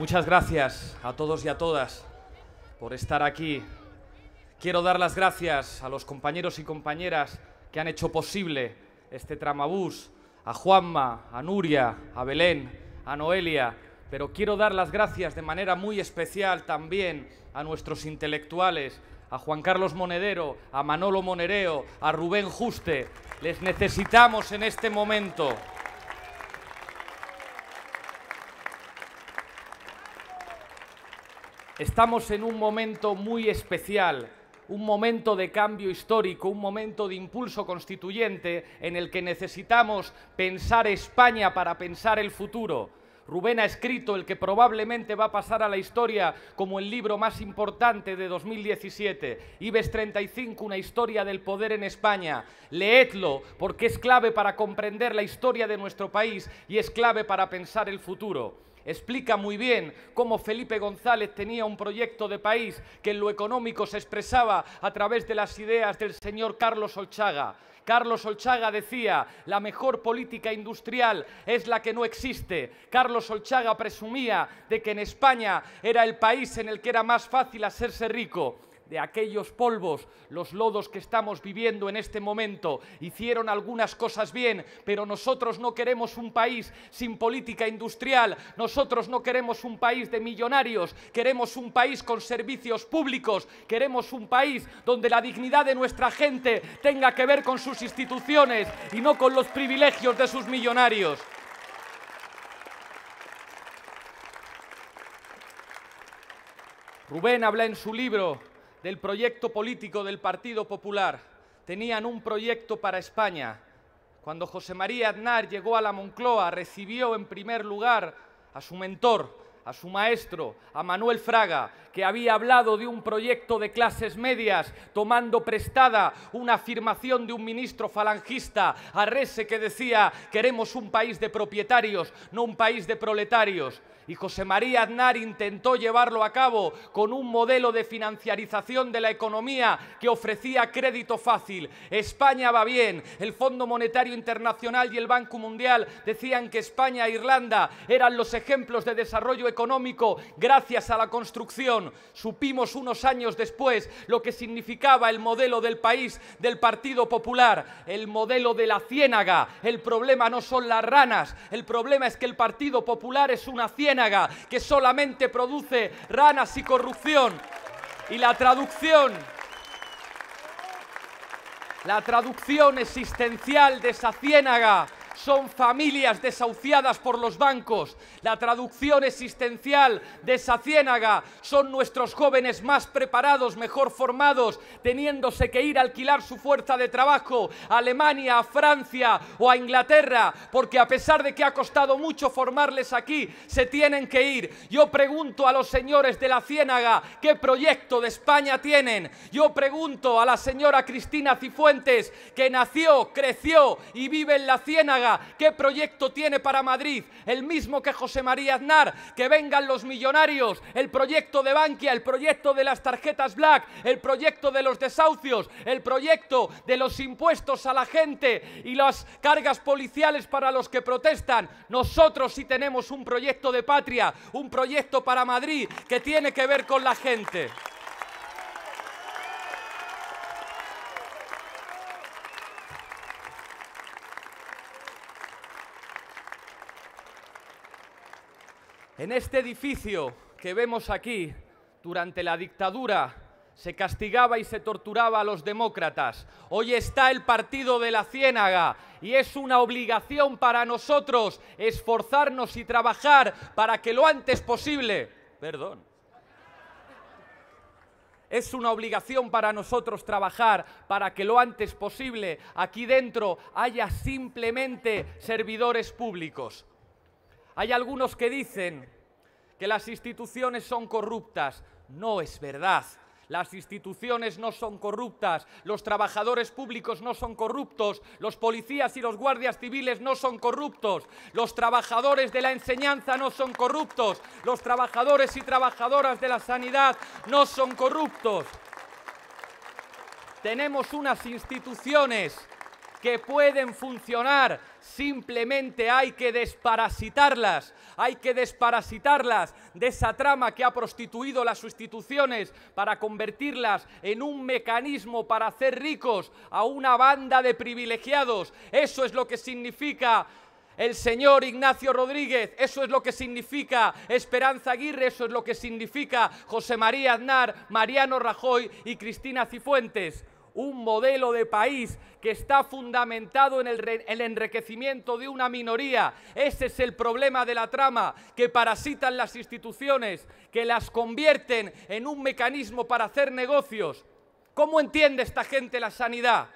Muchas gracias a todos y a todas por estar aquí. Quiero dar las gracias a los compañeros y compañeras que han hecho posible este tramabús, a Juanma, a Nuria, a Belén, a Noelia, pero quiero dar las gracias de manera muy especial también a nuestros intelectuales, a Juan Carlos Monedero, a Manolo Monereo, a Rubén Juste. Les necesitamos en este momento. Estamos en un momento muy especial, un momento de cambio histórico, un momento de impulso constituyente en el que necesitamos pensar España para pensar el futuro. Rubén ha escrito el que probablemente va a pasar a la historia como el libro más importante de 2017, IBES 35, una historia del poder en España. Leedlo porque es clave para comprender la historia de nuestro país y es clave para pensar el futuro. Explica muy bien cómo Felipe González tenía un proyecto de país que en lo económico se expresaba a través de las ideas del señor Carlos Olchaga. Carlos Olchaga decía, la mejor política industrial es la que no existe. Carlos Olchaga presumía de que en España era el país en el que era más fácil hacerse rico de aquellos polvos, los lodos que estamos viviendo en este momento. Hicieron algunas cosas bien, pero nosotros no queremos un país sin política industrial, nosotros no queremos un país de millonarios, queremos un país con servicios públicos, queremos un país donde la dignidad de nuestra gente tenga que ver con sus instituciones y no con los privilegios de sus millonarios. Rubén habla en su libro del proyecto político del Partido Popular. Tenían un proyecto para España. Cuando José María Aznar llegó a la Moncloa, recibió en primer lugar a su mentor, a su maestro, a Manuel Fraga, que había hablado de un proyecto de clases medias, tomando prestada una afirmación de un ministro falangista, Arrese, que decía, queremos un país de propietarios, no un país de proletarios. Y José María Aznar intentó llevarlo a cabo con un modelo de financiarización de la economía que ofrecía crédito fácil. España va bien. El Fondo Monetario Internacional y el Banco Mundial decían que España e Irlanda eran los ejemplos de desarrollo económico gracias a la construcción Supimos unos años después lo que significaba el modelo del país del Partido Popular, el modelo de la ciénaga. El problema no son las ranas, el problema es que el Partido Popular es una ciénaga que solamente produce ranas y corrupción. Y la traducción la traducción existencial de esa ciénaga son familias desahuciadas por los bancos. La traducción existencial de esa ciénaga son nuestros jóvenes más preparados, mejor formados, teniéndose que ir a alquilar su fuerza de trabajo a Alemania, a Francia o a Inglaterra, porque a pesar de que ha costado mucho formarles aquí, se tienen que ir. Yo pregunto a los señores de la ciénaga qué proyecto de España tienen. Yo pregunto a la señora Cristina Cifuentes, que nació, creció y vive en la ciénaga, qué proyecto tiene para Madrid, el mismo que José María Aznar, que vengan los millonarios, el proyecto de Bankia, el proyecto de las tarjetas Black, el proyecto de los desahucios, el proyecto de los impuestos a la gente y las cargas policiales para los que protestan. Nosotros sí tenemos un proyecto de patria, un proyecto para Madrid que tiene que ver con la gente. En este edificio que vemos aquí, durante la dictadura, se castigaba y se torturaba a los demócratas. Hoy está el partido de la ciénaga y es una obligación para nosotros esforzarnos y trabajar para que lo antes posible... Perdón. Es una obligación para nosotros trabajar para que lo antes posible aquí dentro haya simplemente servidores públicos. Hay algunos que dicen que las instituciones son corruptas. No es verdad. Las instituciones no son corruptas, los trabajadores públicos no son corruptos, los policías y los guardias civiles no son corruptos, los trabajadores de la enseñanza no son corruptos, los trabajadores y trabajadoras de la sanidad no son corruptos. Tenemos unas instituciones que pueden funcionar Simplemente hay que desparasitarlas, hay que desparasitarlas de esa trama que ha prostituido las sustituciones para convertirlas en un mecanismo para hacer ricos a una banda de privilegiados. Eso es lo que significa el señor Ignacio Rodríguez, eso es lo que significa Esperanza Aguirre, eso es lo que significa José María Aznar, Mariano Rajoy y Cristina Cifuentes un modelo de país que está fundamentado en el, enriquecimiento de una minoría. Ese es el problema de la trama, que parasitan las instituciones, que las convierten en un mecanismo para hacer negocios. ¿Cómo entiende esta gente la sanidad?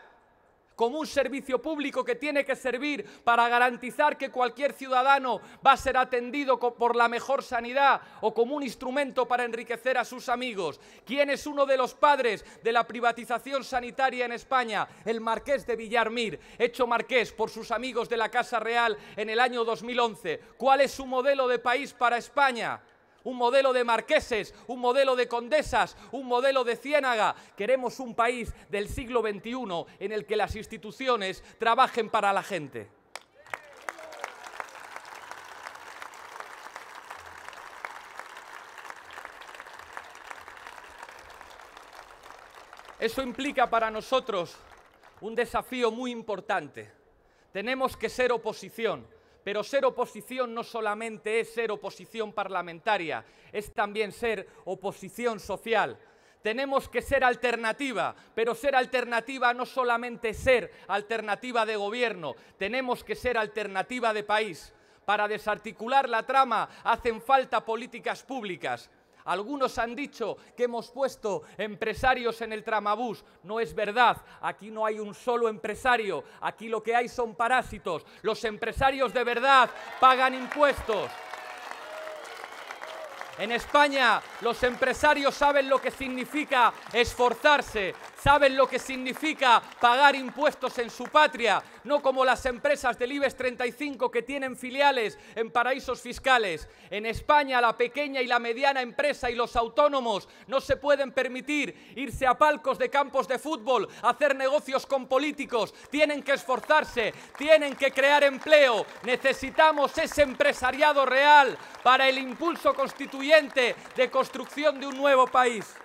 como un servicio público que tiene que servir para garantizar que cualquier ciudadano va a ser atendido por la mejor sanidad o como un instrumento para enriquecer a sus amigos. ¿Quién es uno de los padres de la privatización sanitaria en España? El marqués de Villarmir, hecho marqués por sus amigos de la Casa Real en el año 2011. ¿Cuál es su modelo de país para España? un modelo de marqueses, un modelo de condesas, un modelo de ciénaga. Queremos un país del siglo XXI en el que las instituciones trabajen para la gente. Eso implica para nosotros un desafío muy importante. Tenemos que ser oposición pero ser oposición no solamente es ser oposición parlamentaria, es también ser oposición social. Tenemos que ser alternativa, pero ser alternativa no solamente es ser alternativa de gobierno, tenemos que ser alternativa de país. Para desarticular la trama hacen falta políticas públicas. Algunos han dicho que hemos puesto empresarios en el tramabús. No es verdad. Aquí no hay un solo empresario. Aquí lo que hay son parásitos. Los empresarios de verdad pagan impuestos. En España los empresarios saben lo que significa esforzarse, saben lo que significa pagar impuestos en su patria, no como las empresas del IBEX 35 que tienen filiales en paraísos fiscales. En España la pequeña y la mediana empresa y los autónomos no se pueden permitir irse a palcos de campos de fútbol, hacer negocios con políticos, tienen que esforzarse, tienen que crear empleo. Necesitamos ese empresariado real para el impulso constituyente de construcción de un nuevo país.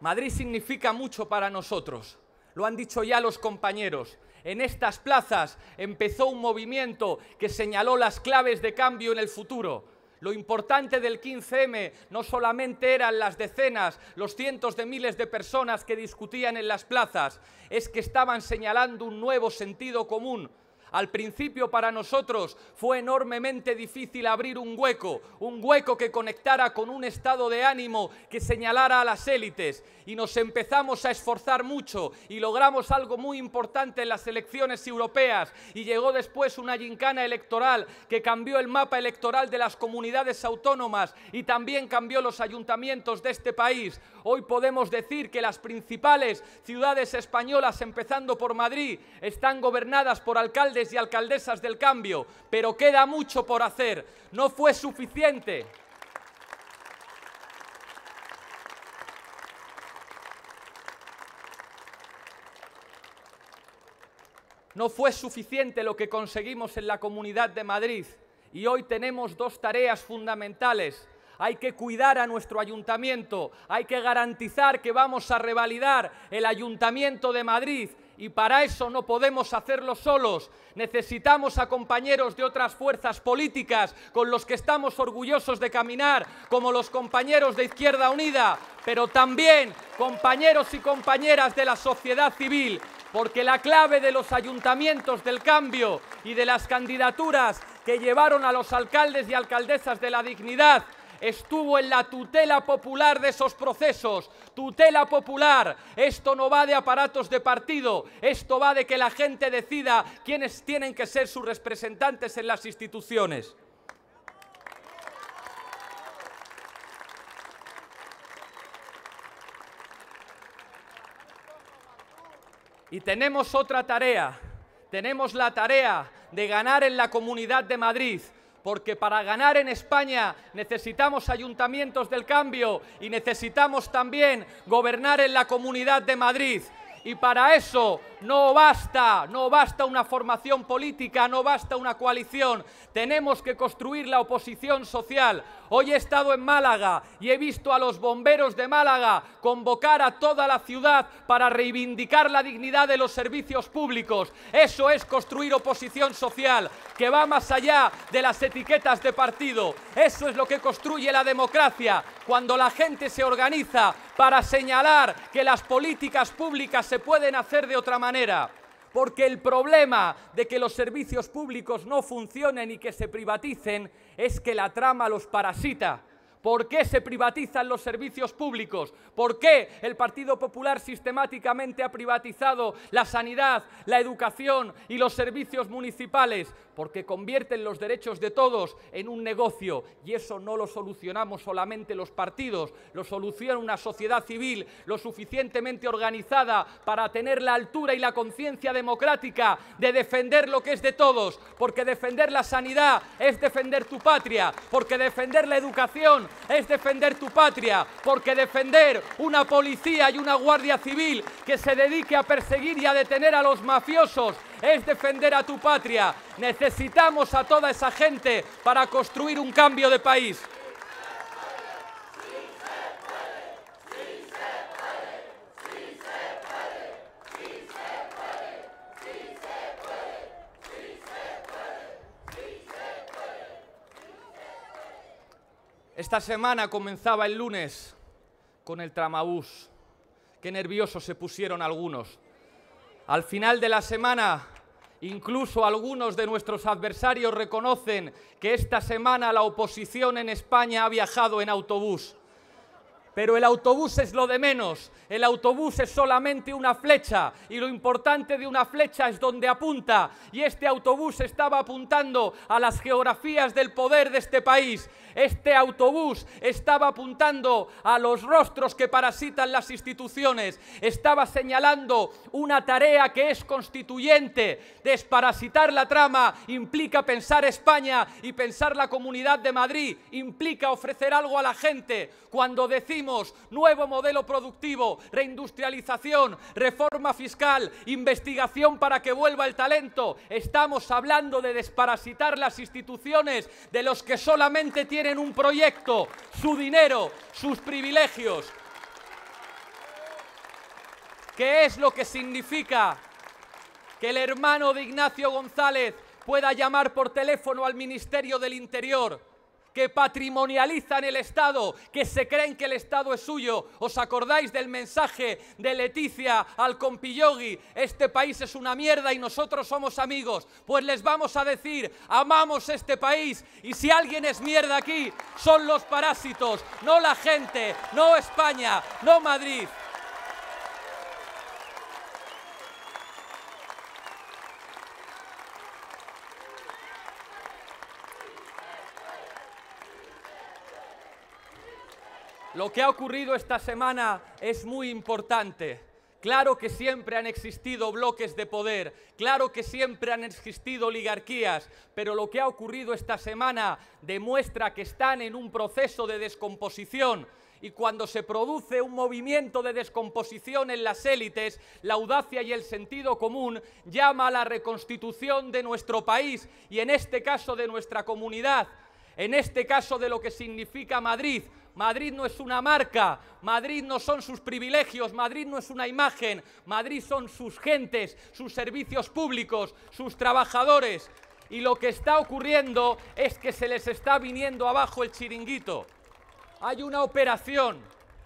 Madrid significa mucho para nosotros. Lo han dicho ya los compañeros. En estas plazas empezó un movimiento que señaló las claves de cambio en el futuro. Lo importante del 15M no solamente eran las decenas, los cientos de miles de personas que discutían en las plazas, es que estaban señalando un nuevo sentido común, al principio para nosotros fue enormemente difícil abrir un hueco, un hueco que conectara con un estado de ánimo que señalara a las élites. Y nos empezamos a esforzar mucho y logramos algo muy importante en las elecciones europeas. Y llegó después una gincana electoral que cambió el mapa electoral de las comunidades autónomas y también cambió los ayuntamientos de este país. Hoy podemos decir que las principales ciudades españolas, empezando por Madrid, están gobernadas por alcaldes y alcaldesas del cambio, pero queda mucho por hacer. No fue suficiente. No fue suficiente lo que conseguimos en la Comunidad de Madrid y hoy tenemos dos tareas fundamentales. Hay que cuidar a nuestro ayuntamiento, hay que garantizar que vamos a revalidar el ayuntamiento de Madrid y para eso no podemos hacerlo solos. Necesitamos a compañeros de otras fuerzas políticas con los que estamos orgullosos de caminar, como los compañeros de Izquierda Unida, pero también compañeros y compañeras de la sociedad civil, porque la clave de los ayuntamientos del cambio y de las candidaturas que llevaron a los alcaldes y alcaldesas de la dignidad estuvo en la tutela popular de esos procesos. Tutela popular. Esto no va de aparatos de partido. Esto va de que la gente decida quiénes tienen que ser sus representantes en las instituciones. Y tenemos otra tarea. Tenemos la tarea de ganar en la Comunidad de Madrid porque para ganar en España necesitamos ayuntamientos del cambio y necesitamos también gobernar en la Comunidad de Madrid. Y para eso no basta, no basta una formación política, no basta una coalición. Tenemos que construir la oposición social. Hoy he estado en Málaga y he visto a los bomberos de Málaga convocar a toda la ciudad para reivindicar la dignidad de los servicios públicos. Eso es construir oposición social, que va más allá de las etiquetas de partido. Eso es lo que construye la democracia, cuando la gente se organiza para señalar que las políticas públicas se pueden hacer de otra manera. Porque el problema de que los servicios públicos no funcionen y que se privaticen es que la trama los parasita ¿Por qué se privatizan los servicios públicos? ¿Por qué el Partido Popular sistemáticamente ha privatizado la sanidad, la educación y los servicios municipales? Porque convierten los derechos de todos en un negocio y eso no lo solucionamos solamente los partidos, lo soluciona una sociedad civil lo suficientemente organizada para tener la altura y la conciencia democrática de defender lo que es de todos, porque defender la sanidad es defender tu patria, porque defender la educación es defender tu patria, porque defender una policía y una guardia civil que se dedique a perseguir y a detener a los mafiosos es defender a tu patria. Necesitamos a toda esa gente para construir un cambio de país. Esta semana comenzaba el lunes con el tramabús. Qué nerviosos se pusieron algunos. Al final de la semana, incluso algunos de nuestros adversarios reconocen que esta semana la oposición en España ha viajado en autobús. Pero el autobús es lo de menos, el autobús es solamente una flecha y lo importante de una flecha es donde apunta y este autobús estaba apuntando a las geografías del poder de este país, este autobús estaba apuntando a los rostros que parasitan las instituciones, estaba señalando una tarea que es constituyente, desparasitar la trama implica pensar España y pensar la Comunidad de Madrid, implica ofrecer algo a la gente cuando decide nuevo modelo productivo, reindustrialización, reforma fiscal, investigación para que vuelva el talento. Estamos hablando de desparasitar las instituciones de los que solamente tienen un proyecto, su dinero, sus privilegios. ¿Qué es lo que significa que el hermano de Ignacio González pueda llamar por teléfono al Ministerio del Interior que patrimonializan el Estado, que se creen que el Estado es suyo. ¿Os acordáis del mensaje de Leticia al Compillogi? Este país es una mierda y nosotros somos amigos. Pues les vamos a decir, amamos este país y si alguien es mierda aquí, son los parásitos, no la gente, no España, no Madrid. Lo que ha ocurrido esta semana es muy importante. Claro que siempre han existido bloques de poder, claro que siempre han existido oligarquías, pero lo que ha ocurrido esta semana demuestra que están en un proceso de descomposición y cuando se produce un movimiento de descomposición en las élites, la audacia y el sentido común llama a la reconstitución de nuestro país y en este caso de nuestra comunidad, en este caso de lo que significa Madrid, Madrid no es una marca, Madrid no son sus privilegios, Madrid no es una imagen, Madrid son sus gentes, sus servicios públicos, sus trabajadores. Y lo que está ocurriendo es que se les está viniendo abajo el chiringuito. Hay una operación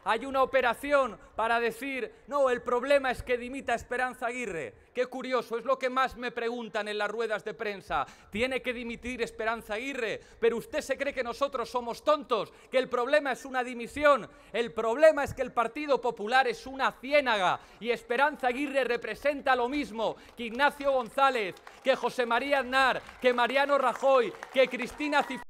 hay una operación para decir, no, el problema es que dimita Esperanza Aguirre. Qué curioso, es lo que más me preguntan en las ruedas de prensa. Tiene que dimitir Esperanza Aguirre, pero usted se cree que nosotros somos tontos, que el problema es una dimisión. El problema es que el Partido Popular es una ciénaga y Esperanza Aguirre representa lo mismo que Ignacio González, que José María Aznar, que Mariano Rajoy, que Cristina Cifuentes.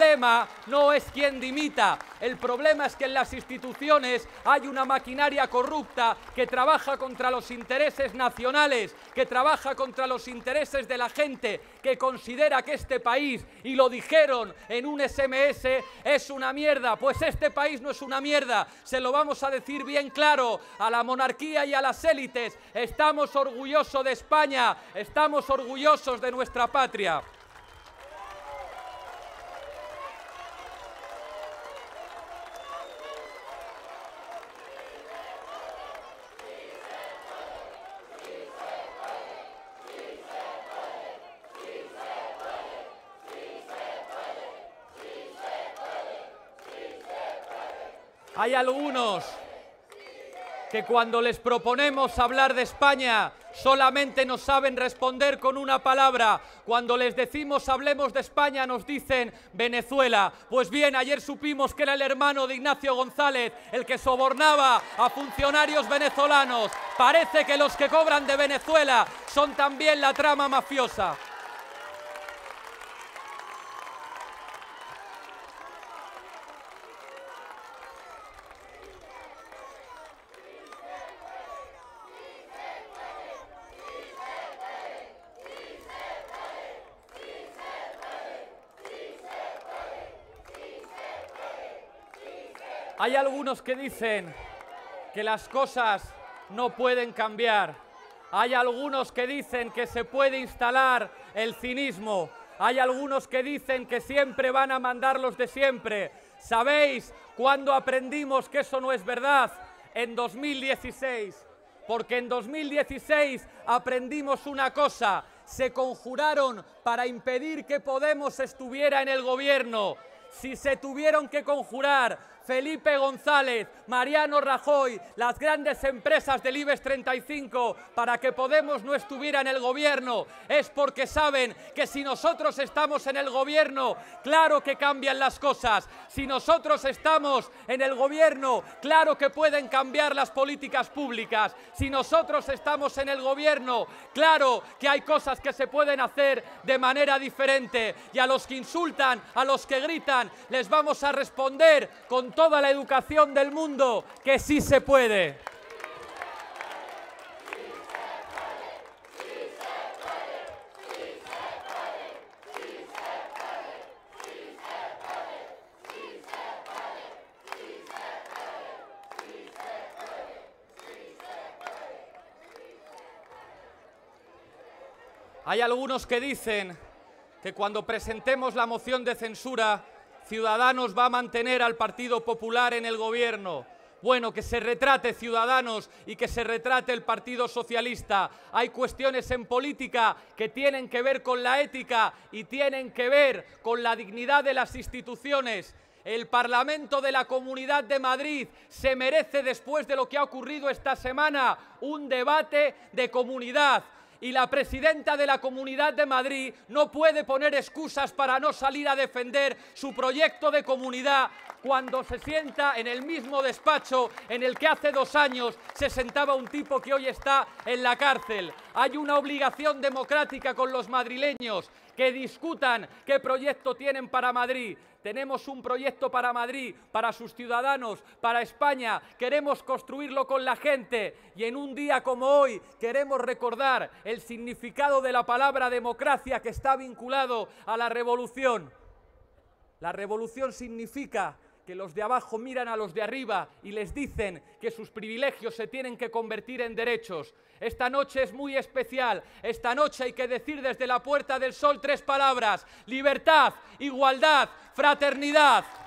El problema no es quien dimita, el problema es que en las instituciones hay una maquinaria corrupta que trabaja contra los intereses nacionales, que trabaja contra los intereses de la gente, que considera que este país, y lo dijeron en un SMS, es una mierda. Pues este país no es una mierda, se lo vamos a decir bien claro a la monarquía y a las élites. Estamos orgullosos de España, estamos orgullosos de nuestra patria. Hay algunos que cuando les proponemos hablar de España solamente nos saben responder con una palabra. Cuando les decimos hablemos de España nos dicen Venezuela. Pues bien, ayer supimos que era el hermano de Ignacio González el que sobornaba a funcionarios venezolanos. Parece que los que cobran de Venezuela son también la trama mafiosa. Hay algunos que dicen que las cosas no pueden cambiar. Hay algunos que dicen que se puede instalar el cinismo. Hay algunos que dicen que siempre van a mandar los de siempre. ¿Sabéis cuándo aprendimos que eso no es verdad? En 2016. Porque en 2016 aprendimos una cosa. Se conjuraron para impedir que Podemos estuviera en el gobierno. Si se tuvieron que conjurar Felipe González, Mariano Rajoy, las grandes empresas del IBEX 35, para que Podemos no estuviera en el gobierno, es porque saben que si nosotros estamos en el gobierno, claro que cambian las cosas. Si nosotros estamos en el gobierno, claro que pueden cambiar las políticas públicas. Si nosotros estamos en el gobierno, claro que hay cosas que se pueden hacer de manera diferente. Y a los que insultan, a los que gritan, les vamos a responder con toda la educación del mundo que sí se puede. Hay algunos que dicen que cuando presentemos la moción de censura Ciudadanos va a mantener al Partido Popular en el gobierno. Bueno, que se retrate Ciudadanos y que se retrate el Partido Socialista. Hay cuestiones en política que tienen que ver con la ética y tienen que ver con la dignidad de las instituciones. El Parlamento de la Comunidad de Madrid se merece, después de lo que ha ocurrido esta semana, un debate de comunidad, y la presidenta de la Comunidad de Madrid no puede poner excusas para no salir a defender su proyecto de comunidad cuando se sienta en el mismo despacho en el que hace dos años se sentaba un tipo que hoy está en la cárcel. Hay una obligación democrática con los madrileños que discutan qué proyecto tienen para Madrid. Tenemos un proyecto para Madrid, para sus ciudadanos, para España. Queremos construirlo con la gente y en un día como hoy queremos recordar el significado de la palabra democracia que está vinculado a la revolución. La revolución significa que los de abajo miran a los de arriba y les dicen que sus privilegios se tienen que convertir en derechos. Esta noche es muy especial. Esta noche hay que decir desde la Puerta del Sol tres palabras. Libertad, igualdad, fraternidad.